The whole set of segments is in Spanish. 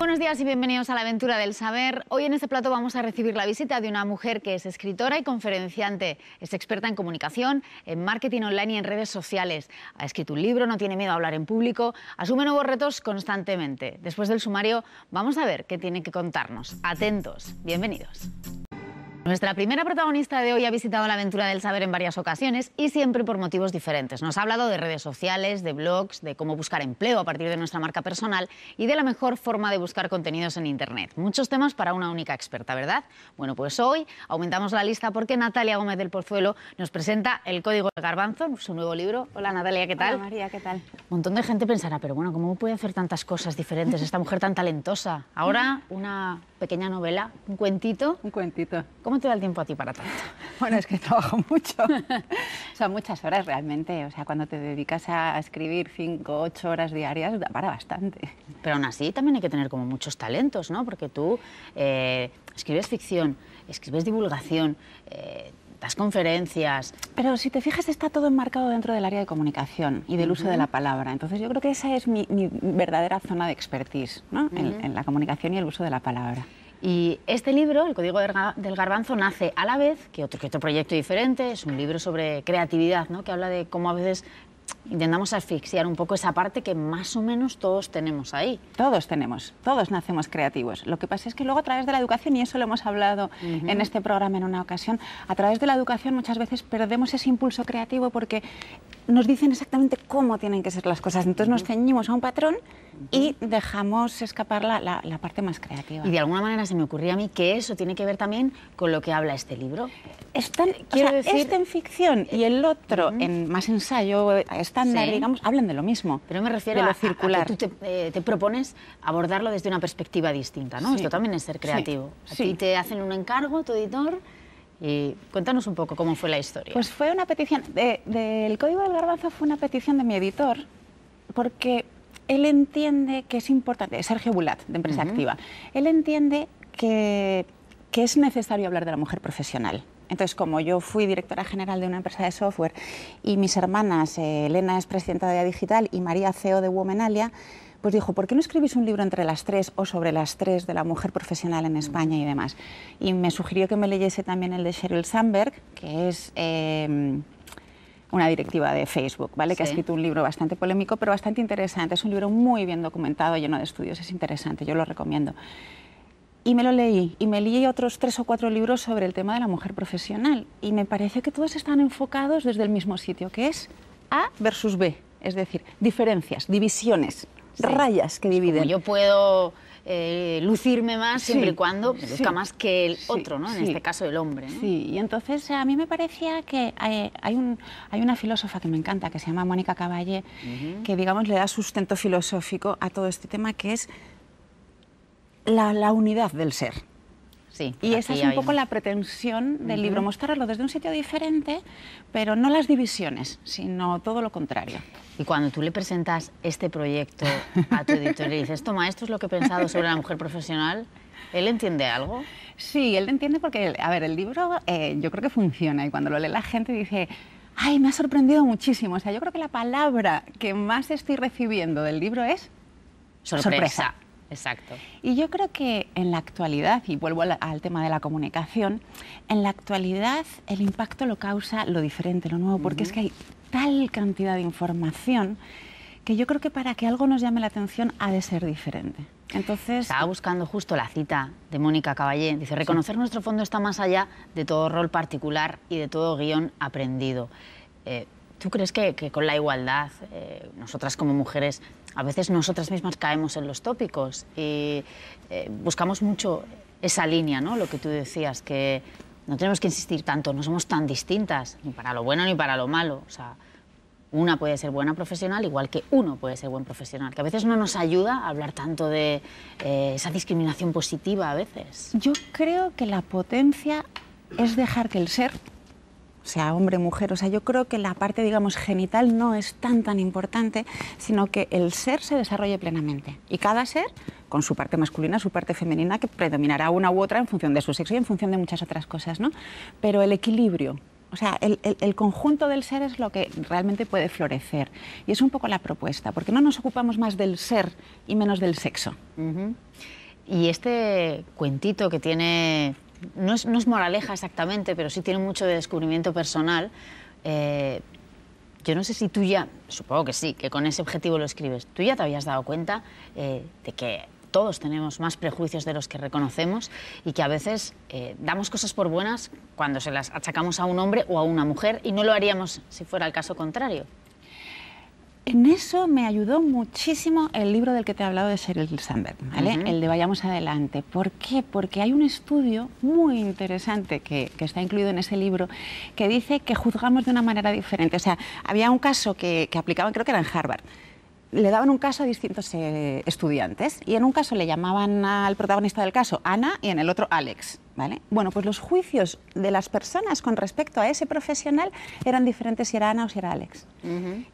Buenos días y bienvenidos a la aventura del saber. Hoy en este plato vamos a recibir la visita de una mujer que es escritora y conferenciante. Es experta en comunicación, en marketing online y en redes sociales. Ha escrito un libro, no tiene miedo a hablar en público, asume nuevos retos constantemente. Después del sumario vamos a ver qué tiene que contarnos. Atentos, bienvenidos. Nuestra primera protagonista de hoy ha visitado la aventura del saber en varias ocasiones y siempre por motivos diferentes. Nos ha hablado de redes sociales, de blogs, de cómo buscar empleo a partir de nuestra marca personal y de la mejor forma de buscar contenidos en Internet. Muchos temas para una única experta, ¿verdad? Bueno, pues hoy aumentamos la lista porque Natalia Gómez del Pozuelo nos presenta El Código del Garbanzo, su nuevo libro. Hola Natalia, ¿qué tal? Hola María, ¿qué tal? Un montón de gente pensará, pero bueno, ¿cómo puede hacer tantas cosas diferentes esta mujer tan talentosa? Ahora una pequeña novela, un cuentito. Un cuentito. ¿Cómo te da el tiempo a ti para tanto. Bueno, es que trabajo mucho. Son muchas horas realmente. O sea, cuando te dedicas a escribir 5, 8 horas diarias, para bastante. Pero aún así también hay que tener como muchos talentos, ¿no? Porque tú eh, escribes ficción, escribes divulgación. Eh, das conferencias. Pero si te fijas, está todo enmarcado dentro del área de comunicación y del uso de la palabra. Entonces, yo creo que esa es mi, verdadera zona de expertise, ¿no? en, en la comunicación y el uso de la palabra. Y este libro, El Código del Garbanzo, nace a la vez que otro, proyecto diferente, es un libro sobre creatividad, ¿no? que habla de cómo a veces intentamos asfixiar un poco esa parte que más o menos todos tenemos ahí. Todos tenemos, todos nacemos creativos. Lo que pasa es que luego a través de la educación, y eso lo hemos hablado en este programa en una ocasión, a través de la educación muchas veces perdemos ese impulso creativo porque nos dicen exactamente cómo tienen que ser las cosas. Entonces nos ceñimos a un patrón y dejamos escapar la, parte más creativa. Y de alguna manera se me ocurría a mí que eso tiene que ver también con lo que habla este libro. Están, decir... Este en ficción y el otro en más ensayo eh, estándar, digamos, hablan de lo mismo. Pero me refiero a lo circular. tú eh, te, propones abordarlo desde una perspectiva distinta, ¿no? Esto también es ser creativo. A ti te hacen un encargo, tu editor, y cuéntanos un poco cómo fue la historia. Pues fue una petición, del Código del Garbanzo fue una petición de mi editor, porque él entiende que es importante, Sergio Bulat, de Empresa Activa, él entiende que es necesario hablar de la mujer profesional. Entonces, como yo fui directora general de una empresa de software y mis hermanas, eh, Elena es presidenta de Digital y María CEO de Womenalia, pues dijo, ¿por qué no escribís un libro entre las tres o sobre las tres de la mujer profesional en España y demás? Y me sugirió que me leyese también el de Sheryl Sandberg, que es... Em, una directiva de Facebook, ¿vale? Que ha escrito un libro bastante polémico, pero bastante interesante. Es un libro muy bien documentado, lleno de estudios, es interesante, yo lo recomiendo. Y me lo leí, y me leí otros tres o cuatro libros sobre el tema de la mujer profesional, y me parece que todos están enfocados desde el mismo sitio, que es A versus B, es decir, diferencias, divisiones, rayas que dividen. yo puedo eh, lucirme más siempre y cuando me más que el otro, ¿no? en este caso el hombre. Sí, y entonces eh, a mí me parecía que eh, hay, un, hay una filósofa que me encanta, que se llama Mónica Caballé, que digamos le da sustento filosófico a todo este tema, que es la, unidad del ser. Sí, y esa es un poco la pretensión del libro, mostrarlo desde un sitio diferente, pero no las divisiones, sino todo lo contrario. Y cuando tú le presentas este proyecto a tu editor y dices, toma, esto es lo que he pensado sobre la mujer profesional, ¿él entiende algo? Sí, él entiende porque, a ver, el libro eh, yo creo que funciona y cuando lo lee la gente dice, ay, me ha sorprendido muchísimo. O sea, yo creo que la palabra que más estoy recibiendo del libro es sorpresa. Exacto. Y yo creo que en la actualidad, y vuelvo al, tema de la comunicación, en la actualidad el impacto lo causa lo diferente, lo nuevo, porque es que hay tal cantidad de información que yo creo que para que algo nos llame la atención ha de ser diferente. Entonces, Estaba buscando justo la cita de Mónica Caballé. Dice, reconocer nuestro fondo está más allá de todo rol particular y de todo guión aprendido. Eh, ¿Tú crees que, con la igualdad, eh, nosotras como mujeres, a veces nosotras mismas caemos en los tópicos y eh, buscamos mucho esa línea, ¿no? Lo que tú decías, que no tenemos que insistir tanto, no somos tan distintas, ni para lo bueno ni para lo malo. O sea, una puede ser buena profesional igual que uno puede ser buen profesional, que a veces no nos ayuda a hablar tanto de eh, esa discriminación positiva a veces. Yo creo que la potencia es dejar que el ser o sea, hombre, mujer, o sea, yo creo que la parte, digamos, genital no es tan, tan importante, sino que el ser se desarrolle plenamente. Y cada ser, con su parte masculina, su parte femenina, que predominará una u otra en función de su sexo y en función de muchas otras cosas, ¿no? Pero el equilibrio, o sea, el, conjunto del ser es lo que realmente puede florecer. Y es un poco la propuesta, porque no nos ocupamos más del ser y menos del sexo. Y este cuentito que tiene no es, moraleja exactamente, pero sí tiene mucho de descubrimiento personal. Eh, yo no sé si tú ya, supongo que sí, que con ese objetivo lo escribes, tú ya te habías dado cuenta eh, de que todos tenemos más prejuicios de los que reconocemos y que a veces eh, damos cosas por buenas cuando se las achacamos a un hombre o a una mujer y no lo haríamos si fuera el caso contrario en eso me ayudó muchísimo el libro del que te he hablado de Sheryl Sandberg, ¿vale? el de Vayamos Adelante. ¿Por qué? Porque hay un estudio muy interesante que, está incluido en ese libro que dice que juzgamos de una manera diferente. O sea, había un caso que, que aplicaban, creo que era en Harvard, le daban un caso a distintos eh, estudiantes y en un caso le llamaban al protagonista del caso Ana y en el otro Alex. ¿vale? Bueno, pues los juicios de las personas con respecto a ese profesional eran diferentes si era Ana o si era Alex.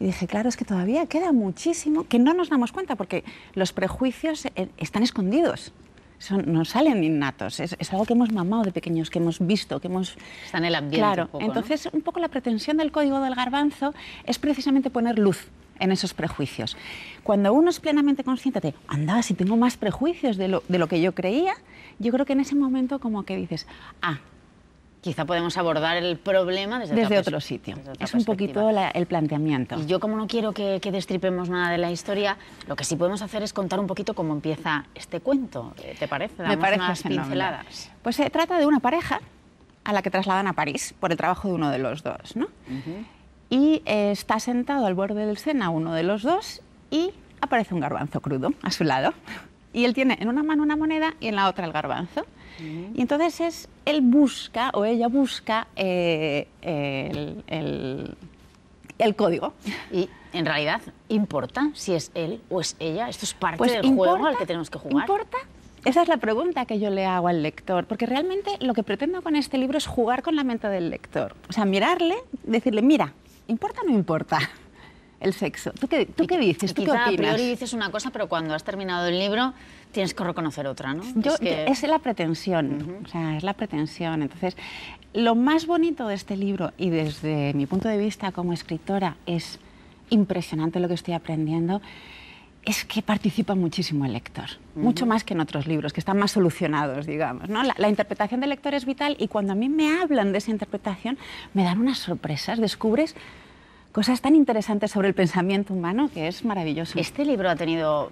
Y dije, claro, es que todavía queda muchísimo que no nos damos cuenta porque los prejuicios eh, están escondidos. Son, no salen innatos, es, algo que hemos mamado de pequeños, que hemos visto, que hemos... Está en el ambiente. entonces un poco la pretensión del código del garbanzo es precisamente poner luz en esos prejuicios. Cuando uno es plenamente consciente de, anda, si tengo más prejuicios de lo, que yo creía, yo creo que en ese momento como que dices, ah, quizá podemos abordar el problema desde, otro sitio. es un poquito el planteamiento. Y yo como no quiero que, destripemos nada de la historia, lo que sí podemos hacer es contar un poquito cómo empieza este cuento. Eh, ¿Te parece? Me unas pinceladas. Pues se trata de una pareja a la que trasladan a París por el trabajo de uno de los dos, ¿no? y eh, está sentado al borde del Sena uno de los dos y aparece un garbanzo crudo a su lado. Y él tiene en una mano una moneda y en la otra el garbanzo. Mm. Y entonces es, él busca o ella busca eh, el, código. Y en realidad importa si es él o es ella. Esto es parte pues del juego al que tenemos que jugar. ¿Importa? Esa es la pregunta que yo le hago al lector, porque realmente lo que pretendo con este libro es jugar con la mente del lector. O sea, mirarle, decirle, mira, ¿Importa o no importa? el sexo. ¿Tú qué, tú qué dices? ¿Tú qué opinas? a priori dices una cosa, pero cuando has terminado el libro tienes que reconocer otra, ¿no? es, la pretensión, o sea, es la pretensión. Entonces, lo más bonito de este libro, y desde mi punto de vista como escritora es impresionante lo que estoy aprendiendo, es que participa muchísimo el lector, mucho más que en otros libros, que están más solucionados, digamos. ¿no? La, la, interpretación del lector es vital y cuando a mí me hablan de esa interpretación me dan unas sorpresas, descubres cosas tan interesantes sobre el pensamiento humano que es maravilloso. Este libro ha tenido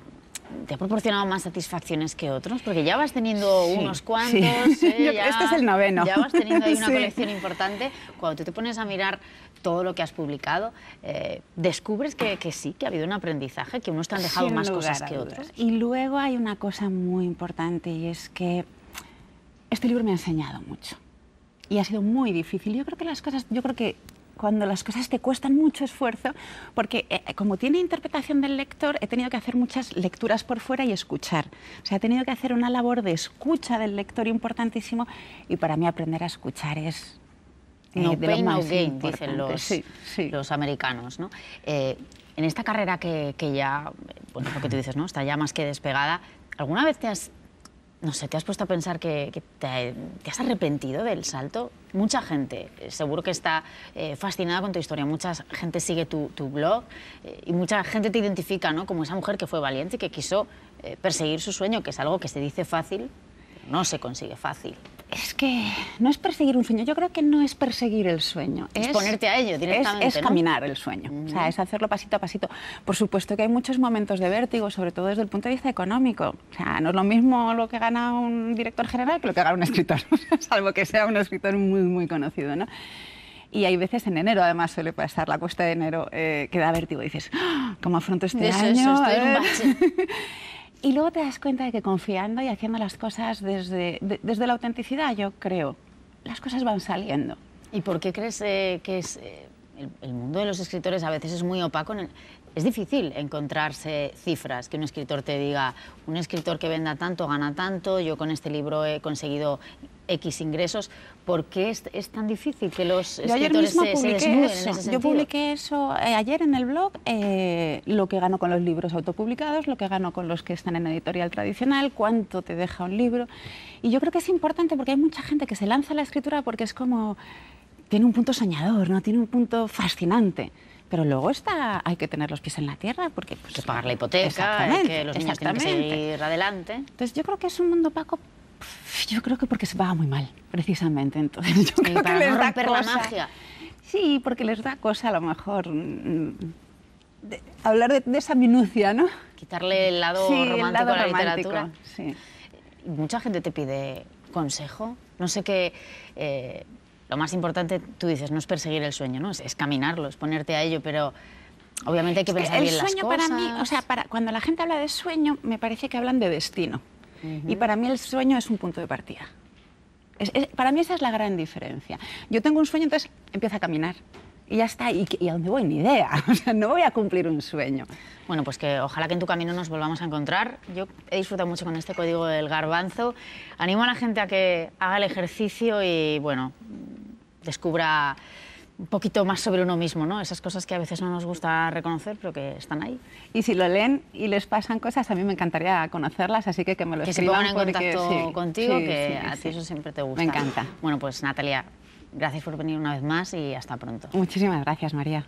¿Te ha proporcionado más satisfacciones que otros? Porque ya vas teniendo unos cuantos. ¿eh? este es el noveno. Ya vas teniendo ahí una colección importante. Cuando tú te pones a mirar todo lo que has publicado, eh, descubres que, sí, que ha habido un aprendizaje, que unos te han dejado más cosas que otros. Y luego hay una cosa muy importante y es que este libro me ha enseñado mucho. Y ha sido muy difícil. Yo creo que las cosas, yo creo que cuando las cosas te cuestan mucho esfuerzo, porque eh, eh, como tiene interpretación del lector, he tenido que hacer muchas lecturas por fuera y escuchar. O sea, he tenido que hacer una labor de escucha del lector importantísimo y para mí aprender a escuchar es... Eh, no de gain, dicen los, americanos, ¿no? en esta carrera que, ya, bueno, lo que tú dices, ¿no? Está ya más que despegada, ¿alguna vez te has no sé, ¿te has puesto a pensar que, te, has arrepentido del salto? Mucha gente eh, seguro que está eh, fascinada con tu historia, mucha gente sigue tu, blog eh, y mucha gente te identifica ¿no? como esa mujer que fue valiente y que quiso perseguir su sueño, que es algo que se dice fácil, no se consigue fácil es que no es perseguir un sueño, yo creo que no es perseguir el sueño. Es, ponerte a ello directamente. Es, caminar el sueño, o sea, es hacerlo pasito a pasito. Por supuesto que hay muchos momentos de vértigo, sobre todo desde el punto de vista económico. O sea, no es lo mismo lo que gana un director general que lo que gana un escritor, salvo que sea un escritor muy, muy conocido, ¿no? y hay veces en enero, además suele pasar la cuesta de enero, eh, que da vértigo y dices, ¡Ah! ¿cómo afronto este año? y luego te das cuenta de que confiando y haciendo las cosas desde, desde la autenticidad, yo creo, las cosas van saliendo. ¿Y por qué crees eh, que es eh, el, mundo de los escritores a veces es muy opaco. es difícil encontrarse cifras, que un escritor te diga, un escritor que venda tanto, gana tanto, yo con este libro he conseguido X ingresos. ¿Por qué es, tan difícil que los escritores se, publiqué eso. Yo publiqué eso eh, ayer en el blog, eh, lo que gano con los libros autopublicados, lo que gano con los que están en editorial tradicional, cuánto te deja un libro. Y yo creo que es importante porque hay mucha gente que se lanza a la escritura porque es como tiene un punto soñador, ¿no? Tiene un punto fascinante. Pero luego está, hay que tener los pies en la tierra porque... Pues, pagar la hipoteca, que los niños tienen seguir adelante. Entonces yo creo que es un mundo opaco yo creo que porque se va muy mal, precisamente. Entonces, sí, la magia. Sí, porque les da cosa a lo mejor mm, hablar de, esa minucia, ¿no? Quitarle el lado romántico a la literatura. Sí. Mucha gente te pide consejo. No sé qué. Eh, lo más importante, tú dices, no es perseguir el sueño, ¿no? Es, caminarlo, es ponerte a ello, pero obviamente hay que pensar bien las cosas. El sueño para mí, o sea, para, cuando la gente habla de sueño, me parece que hablan de destino. Y para mí el sueño es un punto de partida. para mí esa es la gran diferencia. Yo tengo un sueño, entonces empiezo a caminar. Y ya está, ¿y, y a dónde voy? Ni idea. O sea, no voy a cumplir un sueño. Bueno, pues que ojalá que en tu camino nos volvamos a encontrar. Yo he disfrutado mucho con este código del garbanzo. Animo a la gente a que haga el ejercicio y, bueno, descubra un poquito más sobre uno mismo, ¿no? Esas cosas que a veces no nos gusta reconocer, pero que están ahí. Y si lo leen y les pasan cosas, a mí me encantaría conocerlas, así que que me lo escriban. Que se pongan en contacto contigo, que así a ti eso siempre te gusta. Me encanta. Bueno, pues Natalia, gracias por venir una vez más y hasta pronto. Muchísimas gracias, María.